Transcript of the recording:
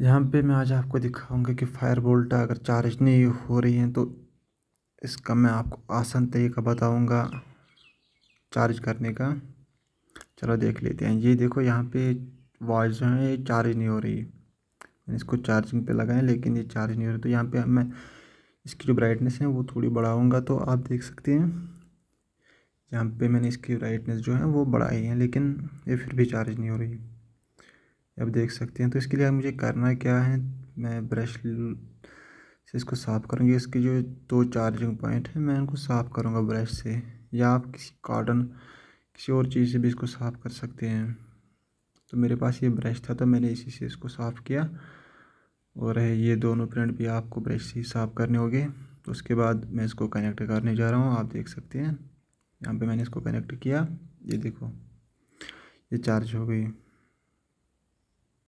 यहाँ पे मैं आज आपको दिखाऊंगा कि फायर बोल्ट अगर चार्ज नहीं हो रही हैं तो इसका मैं आपको आसान तरीका बताऊंगा चार्ज करने का चलो देख लेते हैं ये देखो यहाँ पे वॉच जो है ये चार्ज नहीं हो रही मैंने इसको चार्जिंग पे लगाएं लेकिन ये चार्ज नहीं हो रही तो यहाँ पे मैं इसकी जो ब्राइटनेस है वो थोड़ी बढ़ाऊँगा तो आप देख सकते हैं यहाँ पर मैंने इसकी ब्राइटनेस जो है वो बढ़ाई है लेकिन ये फिर भी चार्ज नहीं हो रही अब देख सकते हैं तो इसके लिए मुझे करना क्या है मैं ब्रश से इसको साफ़ करूँगी इसके जो दो चार्जिंग पॉइंट हैं मैं उनको साफ़ करूँगा ब्रश से या आप किसी कॉटन किसी और चीज़ से भी इसको साफ़ कर सकते हैं तो मेरे पास ये ब्रश था तो मैंने इसी से इसको साफ़ किया और ये दोनों प्रिंट भी आपको ब्रश से साफ़ करने होंगे तो उसके बाद मैं इसको कनेक्ट करने जा रहा हूँ आप देख सकते हैं यहाँ पे मैंने इसको कनेक्ट किया ये देखो ये चार्ज हो गई